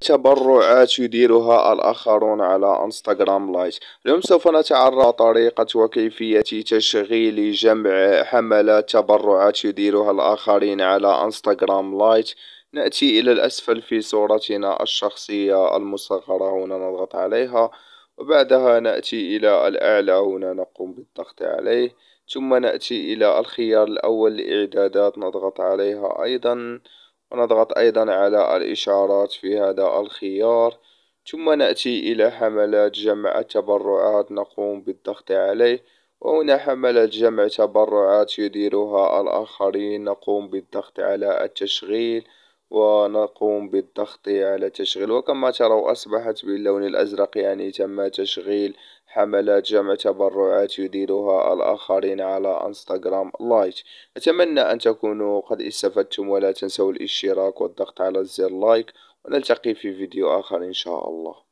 تبرعات يديرها الآخرون على انستغرام لايت اليوم سوف نتعرف على طريقة وكيفية تشغيل جمع حملات تبرعات يديرها الآخرين على انستغرام لايت نأتي إلى الأسفل في صورتنا الشخصية المصغرة هنا نضغط عليها وبعدها نأتي إلى الأعلى هنا نقوم بالضغط عليه ثم نأتي إلى الخيار الأول لإعدادات نضغط عليها أيضا ونضغط أيضا على الإشارات في هذا الخيار ثم نأتي إلى حملات جمع التبرعات نقوم بالضغط عليه وهنا حملة جمع تبرعات يديرها الآخرين نقوم بالضغط على التشغيل ونقوم بالضغط على تشغيل وكما تروا أصبحت باللون الأزرق يعني تم تشغيل حملات جمع تبرعات يديرها الآخرين على انستغرام لايت أتمنى أن تكونوا قد استفدتم ولا تنسوا الاشتراك والضغط على زر لايك ونلتقي في فيديو آخر إن شاء الله